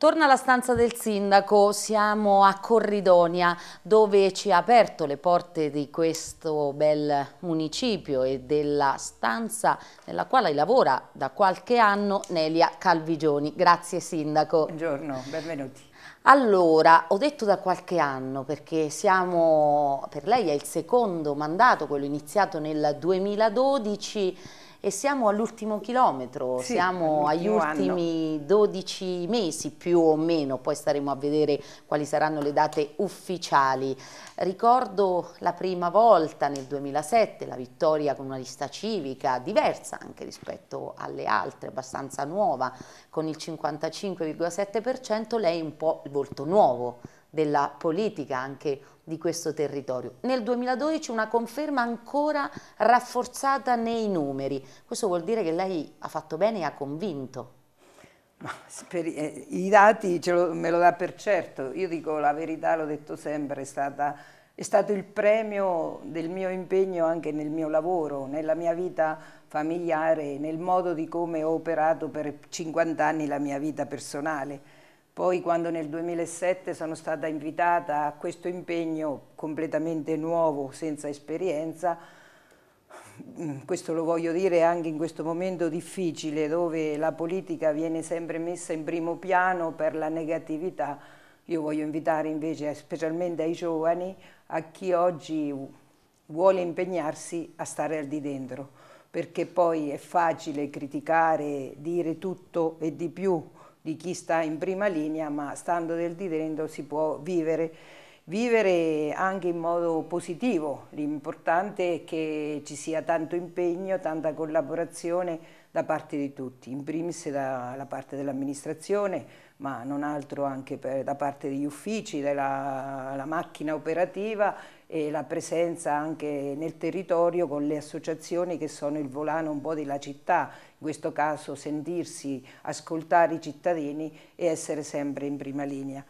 Torna alla stanza del sindaco, siamo a Corridonia dove ci ha aperto le porte di questo bel municipio e della stanza nella quale lavora da qualche anno Nelia Calvigioni. Grazie sindaco. Buongiorno, benvenuti. Allora, ho detto da qualche anno perché siamo, per lei è il secondo mandato, quello iniziato nel 2012 e siamo all'ultimo chilometro, sì, siamo agli ultimi anno. 12 mesi più o meno, poi staremo a vedere quali saranno le date ufficiali. Ricordo la prima volta nel 2007 la vittoria con una lista civica diversa anche rispetto alle altre, abbastanza nuova, con il 55,7%, lei è un po' il volto nuovo della politica anche di questo territorio. Nel 2012 una conferma ancora rafforzata nei numeri, questo vuol dire che lei ha fatto bene e ha convinto. Ma, per, eh, I dati lo, me lo dà per certo, io dico la verità, l'ho detto sempre, è, stata, è stato il premio del mio impegno anche nel mio lavoro, nella mia vita familiare, nel modo di come ho operato per 50 anni la mia vita personale poi quando nel 2007 sono stata invitata a questo impegno completamente nuovo, senza esperienza, mm, questo lo voglio dire anche in questo momento difficile dove la politica viene sempre messa in primo piano per la negatività, io voglio invitare invece specialmente ai giovani, a chi oggi vuole impegnarsi a stare al di dentro, perché poi è facile criticare, dire tutto e di più, di chi sta in prima linea, ma stando del dividendo si può vivere, vivere anche in modo positivo. L'importante è che ci sia tanto impegno, tanta collaborazione da parte di tutti, in primis dalla parte dell'amministrazione, ma non altro anche per, da parte degli uffici, della macchina operativa e la presenza anche nel territorio con le associazioni che sono il volano un po' della città, in questo caso sentirsi, ascoltare i cittadini e essere sempre in prima linea.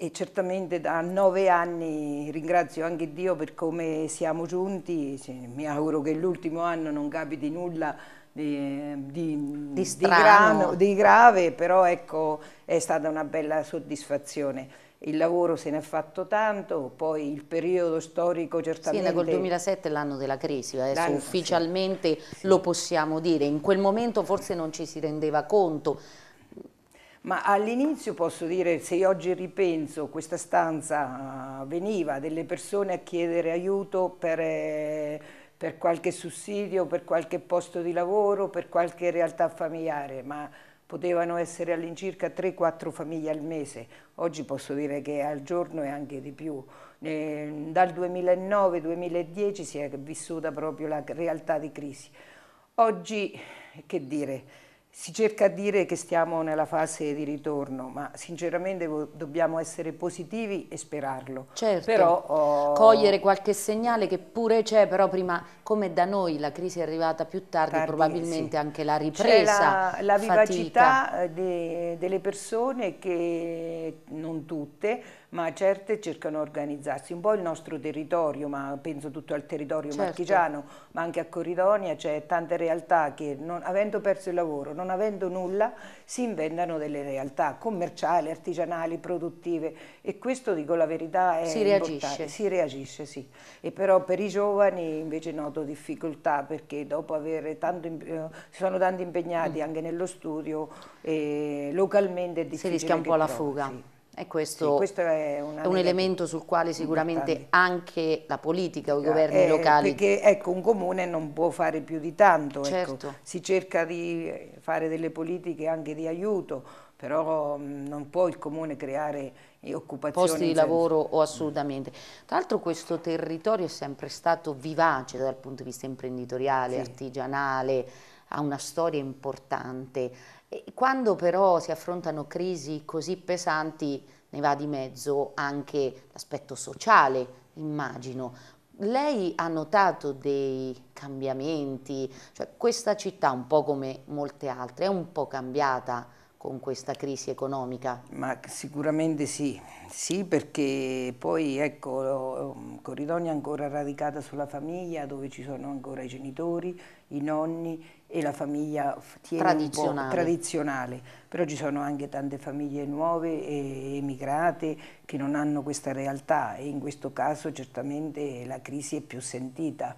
E certamente da nove anni ringrazio anche Dio per come siamo giunti, mi auguro che l'ultimo anno non capiti nulla di, di, di, di, grano, di grave, però ecco è stata una bella soddisfazione il lavoro se ne è fatto tanto, poi il periodo storico certamente... Sì, dal 2007 è l'anno della crisi, adesso ufficialmente sì. lo possiamo dire, in quel momento forse non ci si rendeva conto. Ma all'inizio posso dire, se io oggi ripenso, questa stanza ah, veniva delle persone a chiedere aiuto per... Eh, per qualche sussidio, per qualche posto di lavoro, per qualche realtà familiare, ma potevano essere all'incirca 3-4 famiglie al mese, oggi posso dire che al giorno e anche di più. Eh, dal 2009-2010 si è vissuta proprio la realtà di crisi. Oggi, che dire, si cerca a dire che stiamo nella fase di ritorno, ma sinceramente dobbiamo essere positivi e sperarlo. Certo, però, oh... cogliere qualche segnale che pure c'è, però prima, come da noi la crisi è arrivata più tardi, tardi probabilmente sì. anche la ripresa la, la vivacità eh, de, delle persone che, non tutte, ma certe cercano di organizzarsi. Un po' il nostro territorio, ma penso tutto al territorio certo. marchigiano, ma anche a Coridonia c'è tante realtà che non, avendo perso il lavoro, non avendo nulla, si inventano delle realtà commerciali, artigianali, produttive e questo, dico la verità, è si importante. Reagisce. Si reagisce, sì. E però per i giovani invece noto difficoltà perché dopo avere tanto, eh, si sono tanto impegnati mm. anche nello studio, eh, localmente è difficile. Si rischia un po' la fuga. Sì. E questo, sì, questo è, è, un elemento sul quale sicuramente importante. anche la politica o i eh, governi eh, locali... Perché ecco, un comune non può fare più di tanto, ecco. certo. ecco. si cerca di eh, fare delle politiche anche di aiuto, però mm, non può il comune creare eh, occupazioni... Posti di lavoro o assolutamente. Tra l'altro questo territorio è sempre stato vivace dal punto di vista imprenditoriale, sì. artigianale, ha una storia importante quando però si affrontano crisi così pesanti ne va di mezzo anche l'aspetto sociale, immagino. Lei ha notato dei cambiamenti, cioè questa città un po' come molte altre è un po' cambiata con questa crisi economica? Ma sicuramente sì, sì perché poi ecco um, Corridonia è ancora radicata sulla famiglia dove ci sono ancora i genitori, i nonni, e la famiglia tiene tradizionale. tradizionale. però ci sono anche tante famiglie nuove e emigrate che non hanno questa realtà e in questo caso certamente la crisi è più sentita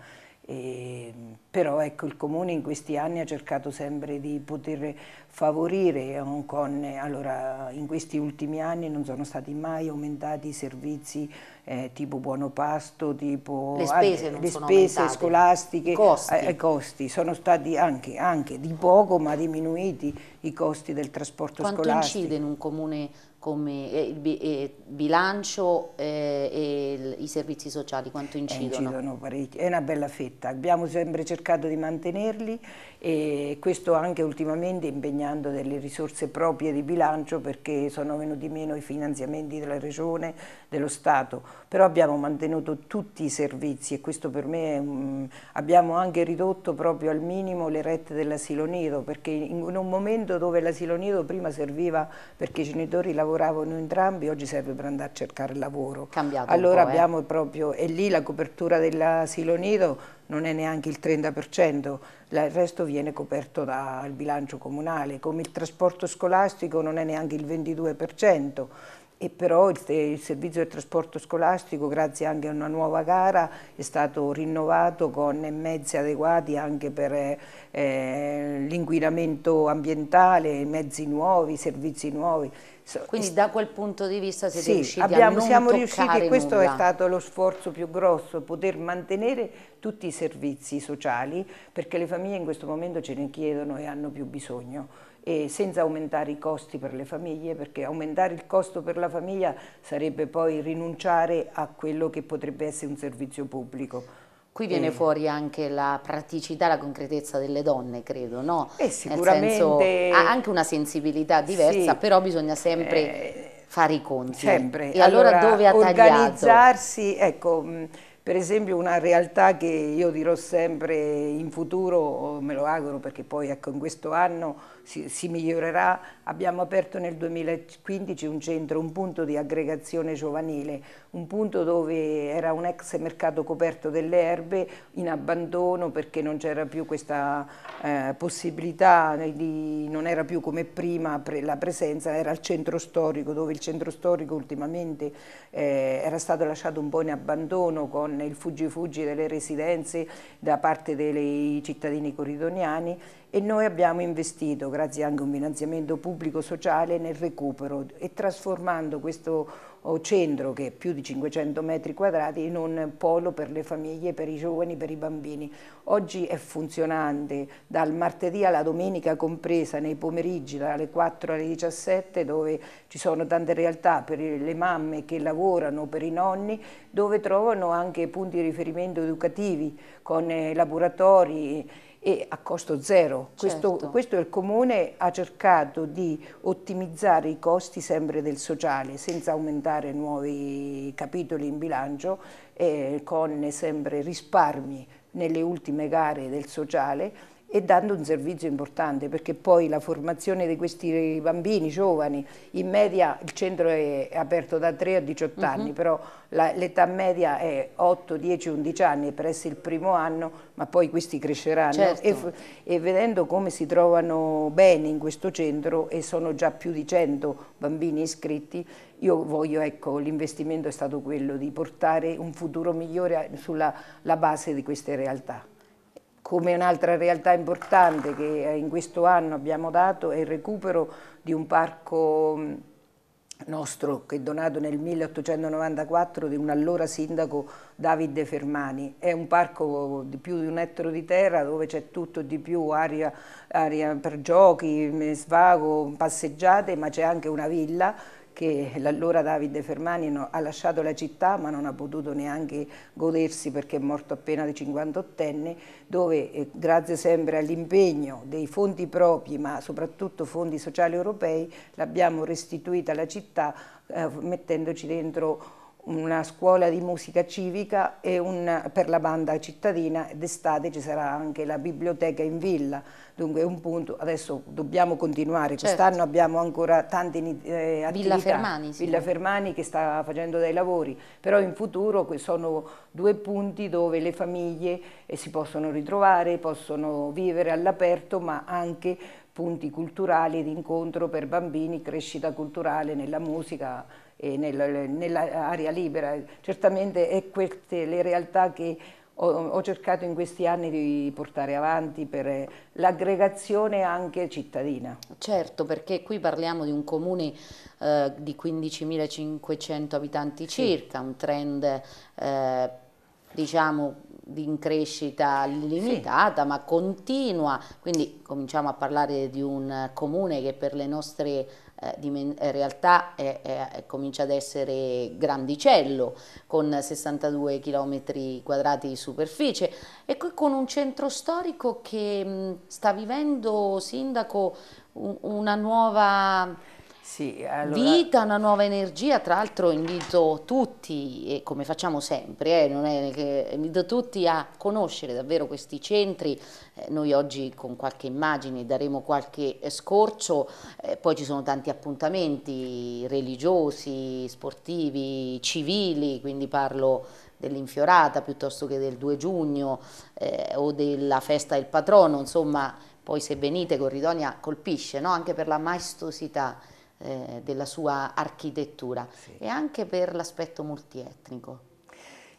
e, ehm, però ecco, il Comune in questi anni ha cercato sempre di poter favorire Hong Kong, allora in questi ultimi anni non sono stati mai aumentati i servizi eh, tipo buono pasto, tipo le spese, ah, le spese scolastiche, eh, costi. Eh, costi. sono stati anche, anche, di poco ma diminuiti i costi del trasporto Quanto scolastico. Quanto incide in un Comune come eh, il eh, bilancio eh, e i servizi sociali, quanto incidono? Incidono parecchi, è una bella fetta, abbiamo sempre cercato di mantenerli e questo anche ultimamente impegnando delle risorse proprie di bilancio perché sono venuti meno i finanziamenti della regione, dello Stato, però abbiamo mantenuto tutti i servizi e questo per me è un... abbiamo anche ridotto proprio al minimo le rette dell'asilo nido, perché in un momento dove l'asilo nido prima serviva perché i genitori lavoravano entrambi, oggi serve per andare a cercare lavoro. Cambiato allora eh. abbiamo eh. proprio, e lì la copertura dell'asilo nido non è neanche il 30%, il resto viene coperto dal bilancio comunale, come il trasporto scolastico non è neanche il 22%, e però il, il, servizio del trasporto scolastico, grazie anche a una nuova gara, è stato rinnovato con mezzi adeguati anche per eh, l'inquinamento ambientale, mezzi nuovi, servizi nuovi. Quindi da quel punto di vista siete sì, riusciti abbiamo, a non siamo riusciti, questo nulla. è stato lo sforzo più grosso, poter mantenere tutti i servizi sociali perché le famiglie in questo momento ce ne chiedono e hanno più bisogno e senza aumentare i costi per le famiglie, perché aumentare il costo per la famiglia sarebbe poi rinunciare a quello che potrebbe essere un servizio pubblico. Qui viene eh. fuori anche la praticità, la concretezza delle donne, credo, no? Eh, sicuramente. Senso, ha anche una sensibilità diversa, sì. però bisogna sempre eh, fare i conti. Sempre. E allora, allora dove ha organizzarsi, tagliato? Ecco, per esempio una realtà che io dirò sempre in futuro, me lo auguro perché poi ecco, in questo anno si, si migliorerà, abbiamo aperto nel 2015 un centro, un punto di aggregazione giovanile, un punto dove era un ex mercato coperto delle erbe in abbandono perché non c'era più questa eh, possibilità, di, non era più come prima pre, la presenza, era il centro storico dove il centro storico ultimamente eh, era stato lasciato un po' in abbandono con con il fuggi-fuggi delle residenze da parte dei cittadini coridoniani e noi abbiamo investito, grazie anche a un finanziamento pubblico sociale, nel recupero e trasformando questo o centro che è più di 500 metri quadrati in un polo per le famiglie, per i giovani, per i bambini. Oggi è funzionante dal martedì alla domenica compresa nei pomeriggi dalle 4 alle 17 dove ci sono tante realtà per le mamme che lavorano, per i nonni, dove trovano anche punti di riferimento educativi con eh, laboratori e a costo zero. Certo. Questo, questo, il comune ha cercato di ottimizzare i costi sempre del sociale senza aumentare nuovi capitoli in bilancio eh, con sempre risparmi nelle ultime gare del sociale e dando un servizio importante perché poi la formazione di questi bambini giovani, in media il centro è aperto da 3 a 18 uh -huh. anni, però l'età media è 8, 10, 11 anni per essere il primo anno, ma poi questi cresceranno certo. e, e, vedendo come si trovano bene in questo centro e sono già più di 100 bambini iscritti, io voglio, ecco, l'investimento è stato quello di portare un futuro migliore sulla base di queste realtà. Come un'altra realtà importante che eh, in questo anno abbiamo dato è il recupero di un parco mm, nostro che è donato nel 1894 di un allora sindaco Davide Fermani. È un parco di più di un ettaro di terra dove c'è tutto di più, aria, aria per giochi, mm, svago, passeggiate, ma c'è anche una villa che l'allora Davide Fermani ha lasciato la città ma non ha potuto neanche godersi perché è morto appena di 58 anni, dove eh, grazie sempre all'impegno dei fondi propri ma soprattutto fondi sociali europei l'abbiamo restituita alla città eh, mettendoci dentro una scuola di musica civica e un, per la banda cittadina d'estate ci sarà anche la biblioteca in villa, dunque è un punto, adesso dobbiamo continuare, certo. quest'anno abbiamo ancora tante eh, attività, Villa Fermani, sì. Villa Fermani che sta facendo dei lavori, però in futuro sono due punti dove le famiglie eh, si possono ritrovare, possono vivere all'aperto ma anche punti culturali di incontro per bambini, crescita culturale nella musica e nel, nell'area libera. Certamente è queste le realtà che ho, ho cercato in questi anni di portare avanti per l'aggregazione anche cittadina. Certo, perché qui parliamo di un comune eh, di 15.500 abitanti sì. circa, un trend eh, diciamo in crescita limitata sì. ma continua, quindi cominciamo a parlare di un comune che per le nostre eh, in eh, realtà è, è, comincia ad essere grandicello, con 62 km quadrati di superficie e qui con un centro storico che sta vivendo, Sindaco, una nuova sì, allora... Vita, una nuova energia, tra l'altro invito tutti, e come facciamo sempre, eh, che, invito tutti a conoscere davvero questi centri, eh, noi oggi con qualche immagine daremo qualche scorcio, eh, poi ci sono tanti appuntamenti religiosi, sportivi, civili, quindi parlo dell'infiorata piuttosto che del 2 giugno eh, o della festa del patrono, insomma poi se venite Corridonia colpisce, no? anche per la maestosità eh, della sua architettura sì. e anche per l'aspetto multietnico.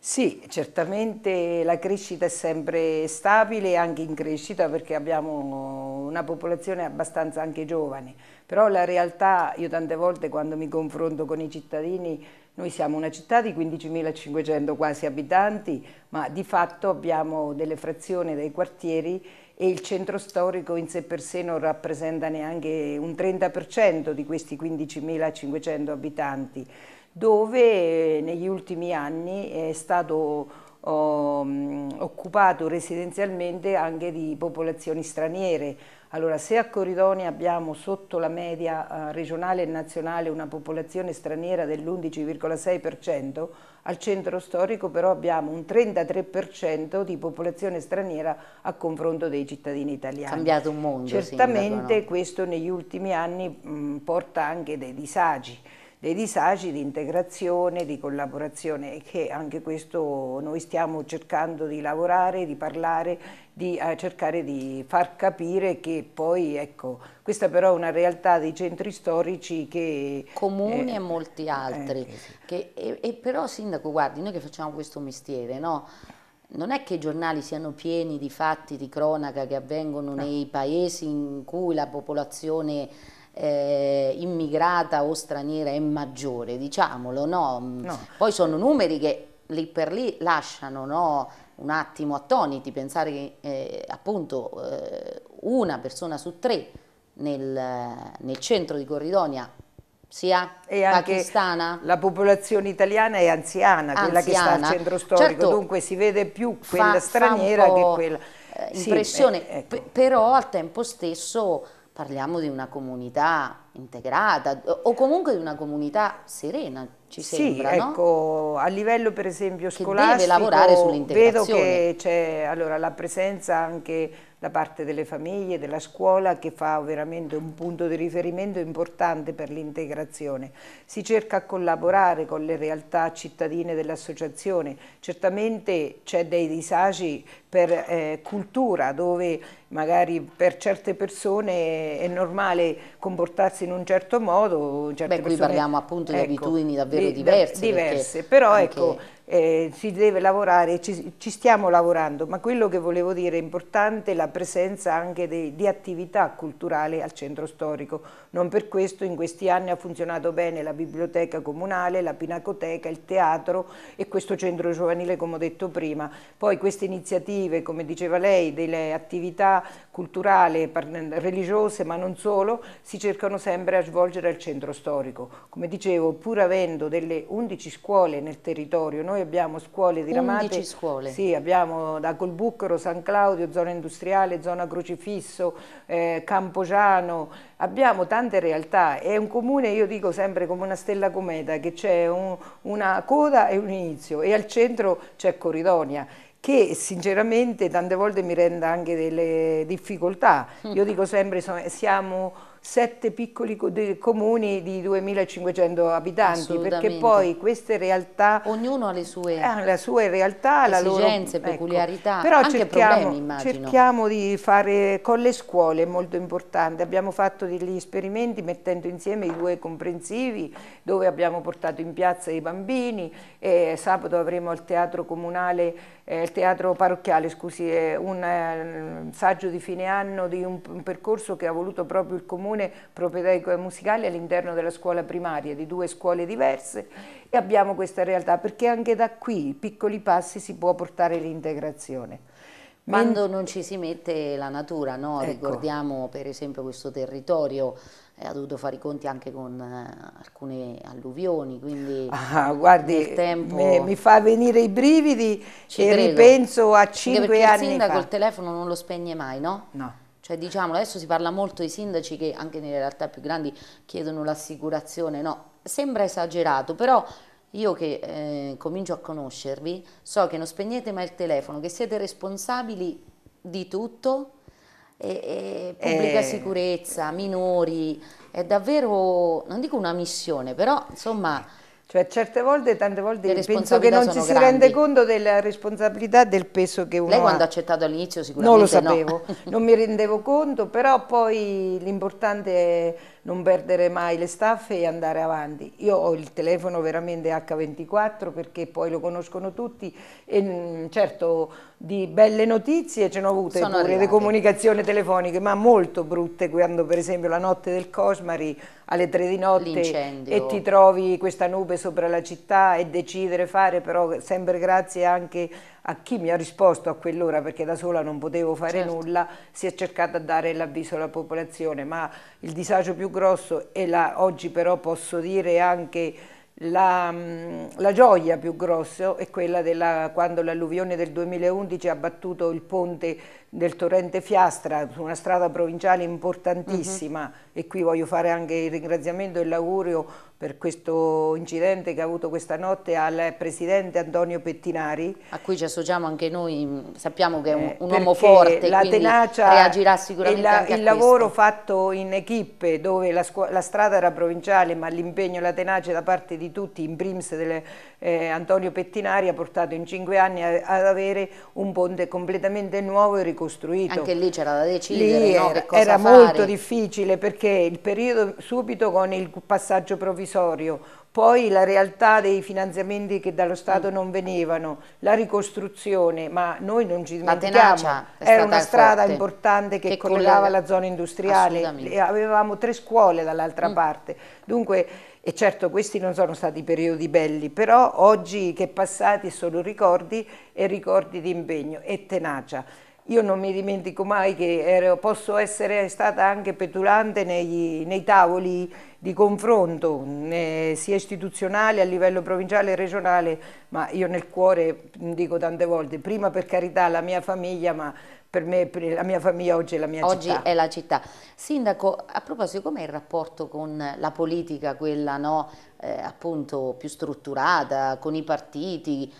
Sì, certamente la crescita è sempre stabile, anche in crescita perché abbiamo una popolazione abbastanza anche giovane, però la realtà, io tante volte quando mi confronto con i cittadini, noi siamo una città di 15.500 quasi abitanti, ma di fatto abbiamo delle frazioni, dei quartieri e il centro storico in sé per sé non rappresenta neanche un 30% di questi 15.500 abitanti, dove eh, negli ultimi anni è stato oh, mm, occupato residenzialmente anche di popolazioni straniere. Allora, se a Coridoni abbiamo sotto la media eh, regionale e nazionale una popolazione straniera dell'11,6%, al centro storico però abbiamo un 33% di popolazione straniera a confronto dei cittadini italiani. Cambiato un mondo. Certamente sindaco, no? questo negli ultimi anni mh, porta anche dei disagi dei disagi, di integrazione, di collaborazione e che anche questo noi stiamo cercando di lavorare, di parlare, di eh, cercare di far capire che poi, ecco, questa però è una realtà dei centri storici che... Comune eh, e eh, molti eh, altri, eh, sì. che, e, e però Sindaco, guardi, noi che facciamo questo mestiere, no? non è che i giornali siano pieni di fatti di cronaca che avvengono no. nei paesi in cui la popolazione eh, immigrata o straniera è maggiore, diciamolo, no? Mm, no. Poi sono numeri che lì per lì lasciano no? un attimo attoniti, pensare che eh, appunto eh, una persona su tre nel, nel centro di Corridonia sia e pakistana. La popolazione italiana è anziana, anziana, quella che sta al centro storico, certo, dunque si vede più quella fa, straniera fa che quella. Eh, impressione, sì, eh, ecco. però al tempo stesso parliamo di una comunità integrata o comunque di una comunità serena, ci sembra, Sì, ecco, a livello per esempio scolastico deve lavorare sull'integrazione. vedo che c'è allora, la presenza anche da parte delle famiglie, della scuola che fa veramente un punto di riferimento importante per l'integrazione. Si cerca a collaborare con le realtà cittadine dell'associazione, certamente c'è dei disagi per eh, cultura dove magari per certe persone è normale comportarsi in un certo modo. Beh, qui persone... parliamo appunto di ecco, abitudini davvero diverse. Diverse, però ecco eh, si deve lavorare, ci, ci, stiamo lavorando, ma quello che volevo dire è importante la presenza anche de, di attività culturali al centro storico. Non per questo in questi anni ha funzionato bene la biblioteca comunale, la pinacoteca, il teatro e questo centro giovanile come ho detto prima. Poi queste iniziative, come diceva lei, delle attività culturali, religiose ma non solo, si cercano sempre a svolgere al centro storico. Come dicevo, pur avendo delle 11 scuole nel territorio, noi noi abbiamo scuole diramate. 11 scuole. Sì, abbiamo da Colbucchero, San Claudio, zona industriale, zona Crocifisso, eh, Campogiano, abbiamo tante realtà. È un comune, io dico sempre come una stella cometa, che c'è un, una coda e un inizio e al centro c'è Coridonia che sinceramente tante volte mi rende anche delle difficoltà. Io dico sempre, siamo sette piccoli comuni di 2500 abitanti perché poi queste realtà ognuno ha le sue, eh, le sue realtà esigenze, loro, ecco. peculiarità ecco. però anche cerchiamo, problemi cerchiamo di fare con le scuole è molto importante abbiamo fatto degli esperimenti mettendo insieme i due comprensivi dove abbiamo portato in piazza i bambini e sabato avremo al teatro comunale eh, il teatro parrocchiale, scusi, è un eh, saggio di fine anno di un, un, percorso che ha voluto proprio il comune proprietario musicale all'interno della scuola primaria, di due scuole diverse e abbiamo questa realtà perché anche da qui, piccoli passi, si può portare l'integrazione. Quando non ci si mette la natura, no? ecco. ricordiamo per esempio questo territorio ha dovuto fare i conti anche con eh, alcune alluvioni, quindi ah, guardi, tempo... mi, mi, fa venire i brividi Ci e credo. ripenso a cinque anni fa. il sindaco il telefono non lo spegne mai, no? No. Cioè diciamo, adesso si parla molto di sindaci che anche nelle realtà più grandi chiedono l'assicurazione, no? Sembra esagerato, però io che eh, comincio a conoscervi so che non spegnete mai il telefono, che siete responsabili di tutto e, e pubblica e... Eh. sicurezza, minori, è davvero, non dico una missione, però insomma... Cioè certe volte, tante volte penso che non ci si grandi. rende conto della responsabilità del peso che uno Lei quando ha accettato all'inizio sicuramente Non lo sapevo, no. non mi rendevo conto, però poi l'importante è non perdere mai le staffe e andare avanti. Io ho il telefono veramente H24 perché poi lo conoscono tutti e mm, certo di belle notizie ce ne ho avute Sono pure, arrivate. di comunicazioni telefoniche, ma molto brutte quando per esempio la notte del Cosmari alle tre di notte e ti trovi questa nube sopra la città e decidere fare però sempre grazie anche a chi mi ha risposto a quell'ora perché da sola non potevo fare certo. nulla, si è cercato di dare l'avviso alla popolazione, ma il disagio più grosso e la, oggi però posso dire anche la, mm, la gioia più grossa è quella della, quando l'alluvione del 2011 ha battuto il ponte del torrente Fiastra su una strada provinciale importantissima uh mm-hmm. -huh. e qui voglio fare anche il ringraziamento e l'augurio per questo incidente che ha avuto questa notte al presidente Antonio Pettinari. A cui ci associamo anche noi, sappiamo che è un, eh, un uomo forte, la tenacia reagirà sicuramente la, Il lavoro fatto in equipe dove la, la, strada era provinciale ma l'impegno e la tenacia da parte di tutti, in primis delle, eh, Antonio Pettinari ha portato in cinque anni a, ad avere un ponte completamente nuovo e ricostruito. Anche lì c'era da decidere, lì no, era, era molto difficile perché il periodo subito con il passaggio provvisorio provvisorio, poi la realtà dei finanziamenti che dallo Stato non venivano, la ricostruzione, ma noi non ci dimentichiamo, era una strada forte, importante che, che collegava la zona industriale, avevamo tre scuole dall'altra mm. parte, dunque e certo questi non sono stati periodi belli, però oggi che passati sono ricordi e ricordi di impegno e tenacia. Io non mi dimentico mai che ero, posso essere stata anche petulante negli, nei tavoli di confronto, eh, sia istituzionale a livello provinciale e regionale, ma io nel cuore dico tante volte, prima per carità la mia famiglia, ma per me per la mia famiglia oggi è la mia città. Oggi è la città. Sindaco, a proposito, com'è il rapporto con la politica, quella no, eh, appunto più strutturata, con i partiti,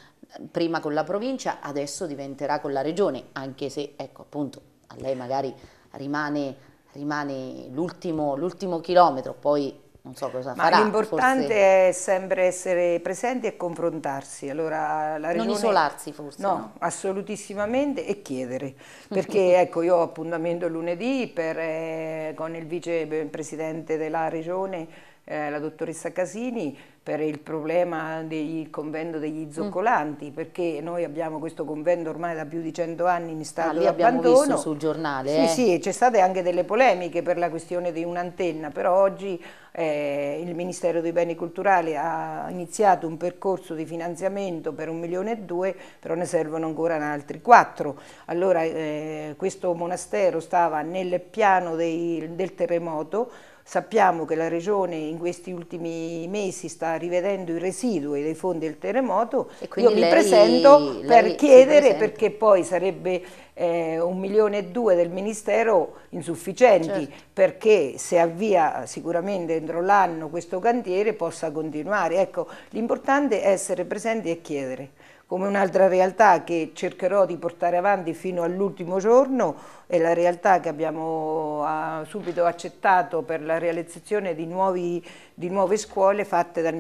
prima con la provincia, adesso diventerà con la regione, anche se ecco appunto a lei magari rimane, rimane l'ultimo, l'ultimo chilometro, poi non so cosa Ma farà. L'importante forse... è sempre essere presenti e confrontarsi. Allora, la regione... Non isolarsi forse. No, no. assolutissimamente e chiedere. Perché ecco, io ho appuntamento lunedì per, eh, con il vicepresidente eh, della regione eh, la dottoressa Casini per il problema del convento degli mm. zoccolanti, mm. perché noi abbiamo questo convento ormai da più di cento anni in stato ah, di abbandono. L'abbiamo visto sul giornale. Sì, eh. sì, c'è state anche delle polemiche per la questione di un'antenna, però oggi eh, il Ministero dei Beni Culturali ha iniziato un percorso di finanziamento per un milione e due, però ne servono ancora altri quattro. Allora eh, questo monastero stava nel piano dei, del terremoto, Sappiamo che la Regione in questi ultimi mesi sta rivedendo i residui dei fondi del terremoto. Io mi presento per chiedere perché poi sarebbe eh, un milione e due del Ministero insufficienti certo. perché se avvia sicuramente entro l'anno questo cantiere possa continuare. Ecco, l'importante è essere presenti e chiedere come un'altra realtà che cercherò di portare avanti fino all'ultimo giorno è la realtà che abbiamo ah, subito accettato per la realizzazione di, nuovi, di nuove scuole fatte dal,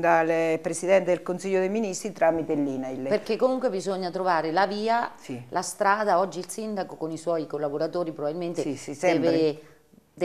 dal, Presidente del Consiglio dei Ministri tramite l'INAIL. Perché comunque bisogna trovare la via, sì. la strada, oggi il Sindaco con i suoi collaboratori probabilmente sì, sì, deve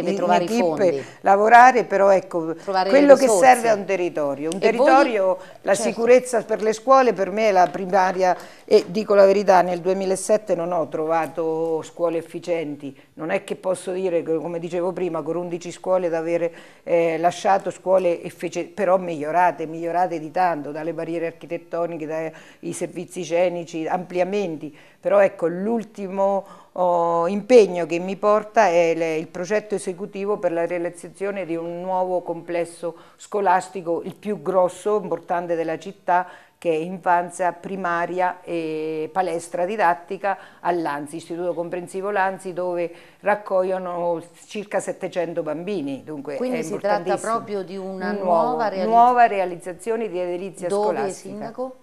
deve in, trovare in equipe, i fondi. lavorare, però ecco, trovare quello che serve a un territorio. Un e territorio, voi... la certo. sicurezza per le scuole per me è la primaria e dico la verità, nel 2007 non ho trovato scuole efficienti, non è che posso dire, come dicevo prima, con 11 scuole di aver eh, lasciato scuole efficienti, però migliorate, migliorate di tanto, dalle barriere architettoniche, dai servizi igienici, ampliamenti, però ecco, l'ultimo oh, impegno che mi porta è le, il progetto esecutivo per la realizzazione di un nuovo complesso scolastico, il più grosso, importante della città, che è infanzia primaria e palestra didattica all'Anzi, Istituto Comprensivo Lanzi, dove raccogliono circa 700 bambini. Dunque Quindi si tratta proprio di una nuova, nuova, realizz nuova realizzazione di edilizia dove scolastica. Dove sindaco?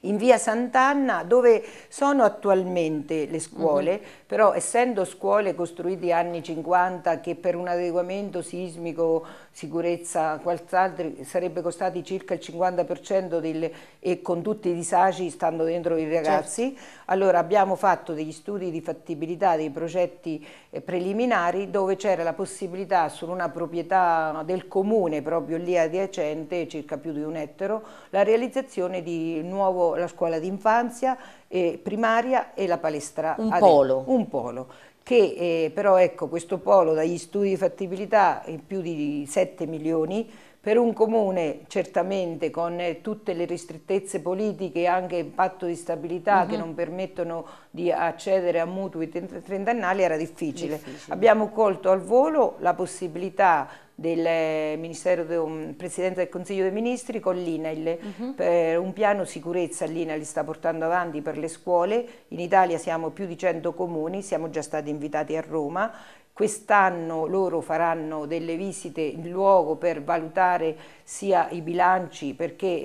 in via Sant'Anna dove sono attualmente le scuole, mm -hmm. però essendo scuole costruite anni 50 che per un adeguamento sismico, sicurezza, quant'altro sarebbe costati circa il 50% del, e con tutti i disagi stando dentro i certo. ragazzi, certo. allora abbiamo fatto degli studi di fattibilità dei progetti eh, preliminari dove c'era la possibilità su una proprietà del comune proprio lì adiacente, circa più di un ettaro, la realizzazione di nuovo luogo la scuola d'infanzia, eh, primaria e la palestra. Un polo. Un polo che eh, però ecco questo polo dagli studi di fattibilità è più di 7 milioni per un comune certamente con eh, tutte le ristrettezze politiche e anche il patto di stabilità uh -huh. che mhm. non permettono di accedere a mutui trentennali era difficile. difficile. Abbiamo colto al volo la possibilità del eh, Ministero del um, Presidente del Consiglio dei Ministri con l'INAIL uh-huh. Mhm. per un piano sicurezza l'INAIL sta portando avanti per le scuole, in Italia siamo più di 100 comuni, siamo già stati invitati a Roma Quest'anno loro faranno delle visite in luogo per valutare sia i bilanci, perché è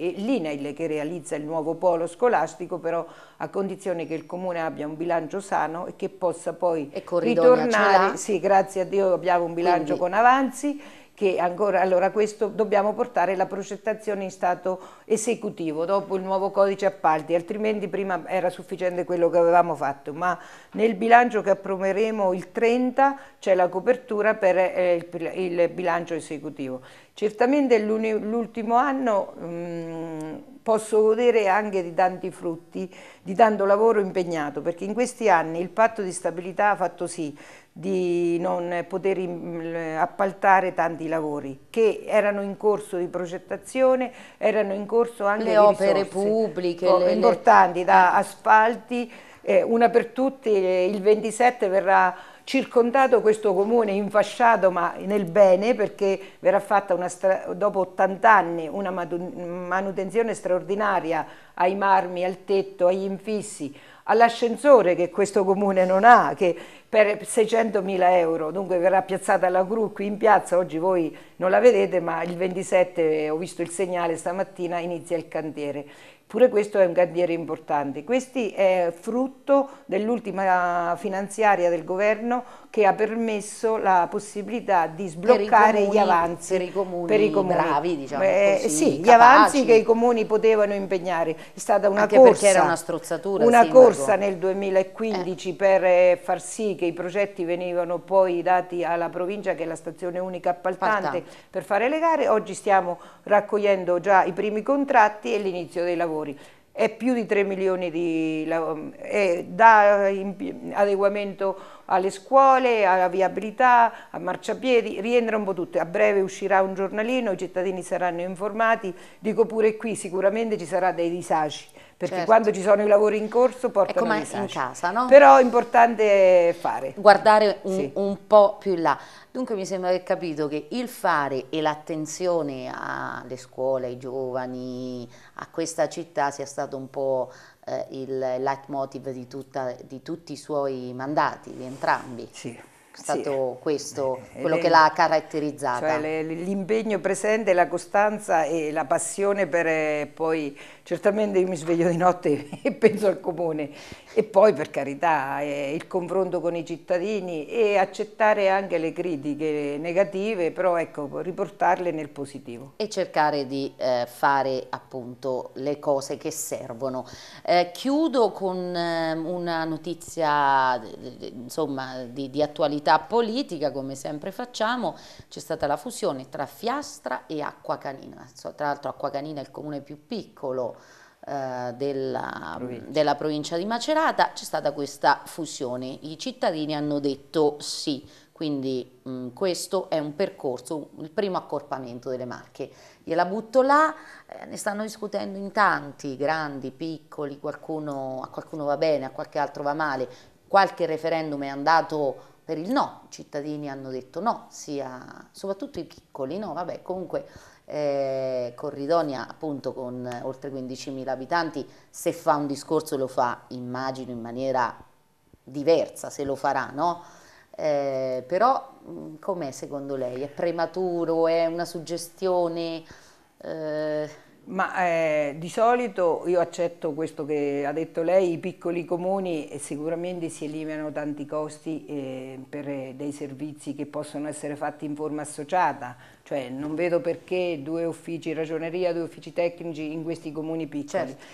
eh, l'INAIL che realizza il nuovo polo scolastico, però a condizione che il Comune abbia un bilancio sano e che possa poi ritornare. Sì, grazie a Dio abbiamo un bilancio Quindi. con avanzi che ancora, allora questo dobbiamo portare la progettazione in stato esecutivo dopo il nuovo codice appalti, altrimenti prima era sufficiente quello che avevamo fatto, ma nel bilancio che approveremo il 30 c'è la copertura per eh, il, il, bilancio esecutivo. Certamente l'ultimo anno mh, posso godere anche di tanti frutti, di tanto lavoro impegnato, perché in questi anni il patto di stabilità ha fatto sì di non poter appaltare tanti lavori che erano in corso di progettazione, erano in corso anche le, opere risorse, pubbliche oh, le, importanti da asfalti, eh, una per tutte, eh, il 27 verrà circondato questo comune, infasciato ma nel bene perché verrà fatta dopo 80 anni una manutenzione straordinaria ai marmi, al tetto, agli infissi, all'ascensore che questo comune non ha, che per 600.000 euro, dunque verrà piazzata la gru qui in piazza, oggi voi non la vedete ma il 27, ho visto il segnale stamattina, inizia il cantiere. Pure questo è un cantiere importante. Questo è frutto dell'ultima finanziaria del governo che ha permesso la possibilità di sbloccare comuni, gli avanzi per i comuni, per i comuni. bravi, diciamo eh, così, sì, gli avanzi che i comuni potevano impegnare. È stata una Anche corsa, era una strozzatura, una corsa nel 2015 eh. per eh, far sì che i progetti venivano poi dati alla provincia che è la stazione unica appaltante Partante. per fare le gare. Oggi stiamo raccogliendo già i primi contratti e l'inizio dei lavori è più di 3 milioni di lavori, da adeguamento alle scuole, alla viabilità, a marciapiedi, rientra un po' tutto. A breve uscirà un giornalino, i cittadini saranno informati, dico pure qui sicuramente ci saranno dei disagi, perché certo. quando ci sono i lavori in corso portano disagi. è come in casa, no? Però è importante fare. Guardare un, sì. un po' più in là. Dunque mi sembra di aver capito che il fare e l'attenzione alle scuole, ai giovani, a questa città sia stato un po' eh, il leitmotiv di, tutta, di, tutti i suoi mandati, di entrambi. Sì. È stato sì. questo eh, eh, quello e che l'ha caratterizzata. Cioè l'impegno presente, la costanza e la passione per eh, poi certamente io mi sveglio di notte e penso al comune e poi per carità eh, il confronto con i cittadini e accettare anche le critiche negative, però ecco riportarle nel positivo. E cercare di eh, fare appunto le cose che servono. Eh, chiudo con eh, una notizia insomma di, di attualità politica come sempre facciamo, c'è stata la fusione tra Fiastra e Acqua Canina, tra l'altro Acqua Canina è il comune più piccolo eh, della provincia. della provincia di Macerata, c'è stata questa fusione, i cittadini hanno detto sì, quindi mh, mm, questo è un percorso, il primo accorpamento delle marche. Gliela butto là, eh, ne stanno discutendo in tanti, grandi, piccoli, qualcuno, a qualcuno va bene, a qualche altro va male, qualche referendum è andato per il no, i cittadini hanno detto no, sia, soprattutto i piccoli, no, vabbè comunque eh, Corridonia appunto con eh, oltre 15.000 abitanti, se fa un discorso lo fa immagino in maniera diversa, se lo farà, no? Eh, però mm, com'è secondo lei? È prematuro? È una suggestione? Eh... Ma eh, di solito io accetto questo che ha detto lei, i piccoli comuni sicuramente si eliminano tanti costi eh, per dei servizi che possono essere fatti in forma associata, cioè non vedo perché due uffici ragioneria, due uffici tecnici in questi comuni piccoli. Certo.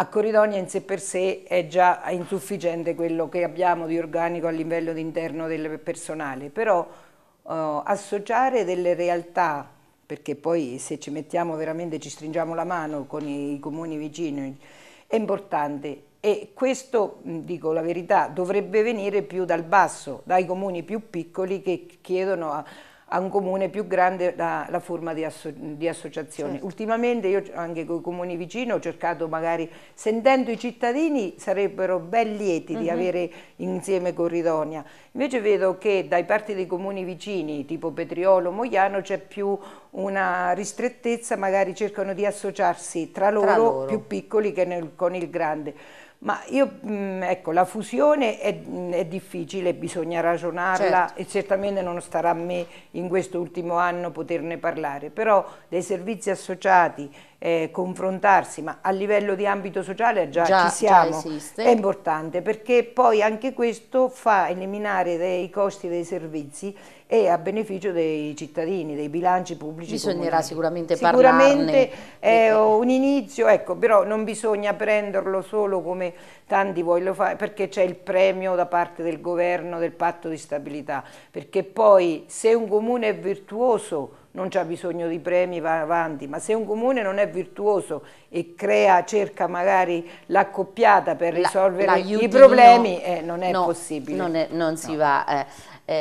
A Coridonia in sé per sé è già insufficiente quello che abbiamo di organico a livello interno del personale, però eh, associare delle realtà perché poi se ci mettiamo veramente, ci stringiamo la mano con i comuni vicini, è importante e questo, dico la verità, dovrebbe venire più dal basso, dai comuni più piccoli che chiedono a a un comune più grande la, la forma di, asso, di associazione. Certo. Ultimamente io anche con i comuni vicini ho cercato magari, sentendo i cittadini sarebbero ben lieti di mm -hmm. avere insieme Corridonia, invece vedo che dai parti dei comuni vicini tipo Petriolo, Moiano c'è più una ristrettezza, magari cercano di associarsi tra loro, tra loro. più piccoli che nel, con il grande. Ma io, mm, ecco, la fusione è, mm, è difficile, bisogna ragionarla certo. e certamente non starà a me in questo ultimo anno poterne parlare, però dei servizi associati eh, confrontarsi, ma a livello di ambito sociale già, già ci siamo, già è importante perché poi anche questo fa eliminare dei costi dei servizi e a beneficio dei cittadini, dei bilanci pubblici. Bisognerà comunali. sicuramente, sicuramente è eh, eh, eh. un inizio, ecco, però non bisogna prenderlo solo come tanti vogliono fare, perché c'è il premio da parte del governo del patto di stabilità, perché poi se un comune è virtuoso non c'è bisogno di premi, va avanti, ma se un comune non è virtuoso e crea, cerca magari l'accoppiata per risolvere i problemi, no, eh, non è no, possibile. Non, è, non si no. va. Eh.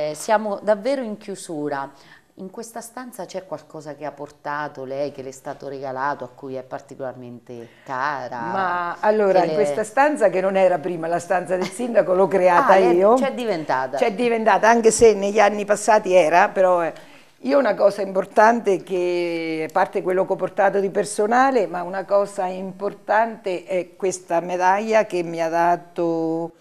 eh, siamo davvero in chiusura. In questa stanza c'è qualcosa che ha portato lei, che le è stato regalato, a cui è particolarmente cara? Ma allora, in questa stanza che non era prima la stanza del sindaco, l'ho creata ah, io. C'è diventata. C'è diventata, anche se negli anni passati era, però... Eh, io una cosa importante che, a parte quello che ho portato di personale, ma una cosa importante è questa medaglia che mi ha dato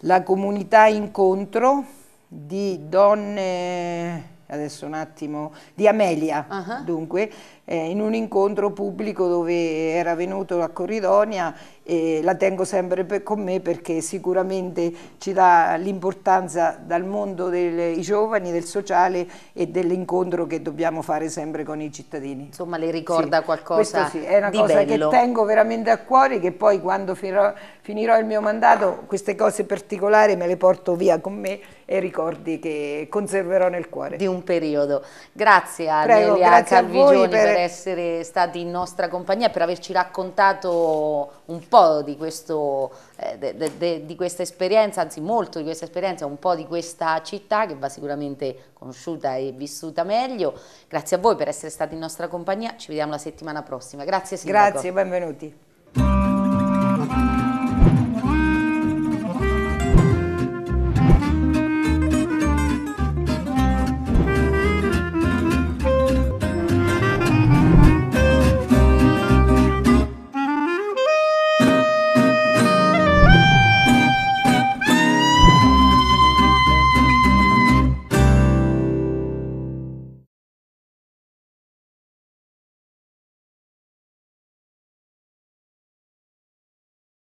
la comunità incontro di donne, adesso un attimo, di Amelia, uh -huh. dunque, eh, in un incontro pubblico dove era venuto a Corridonia e la tengo sempre per, con me perché sicuramente ci dà l'importanza dal mondo dei giovani, del sociale e dell'incontro che dobbiamo fare sempre con i cittadini. Insomma le ricorda sì, qualcosa sì, è una cosa bello. che tengo veramente a cuore che poi quando finirò, finirò il mio mandato queste cose particolari me le porto via con me e ricordi che conserverò nel cuore. Di un periodo. Grazie a Prego, Amelia grazie a voi per per essere stati in nostra compagnia, per averci raccontato un po' di, questo, eh, de, de, de, di questa esperienza, anzi molto di questa esperienza, un po' di questa città che va sicuramente conosciuta e vissuta meglio. Grazie a voi per essere stati in nostra compagnia, ci vediamo la settimana prossima. Grazie Sindaco. Grazie, benvenuti.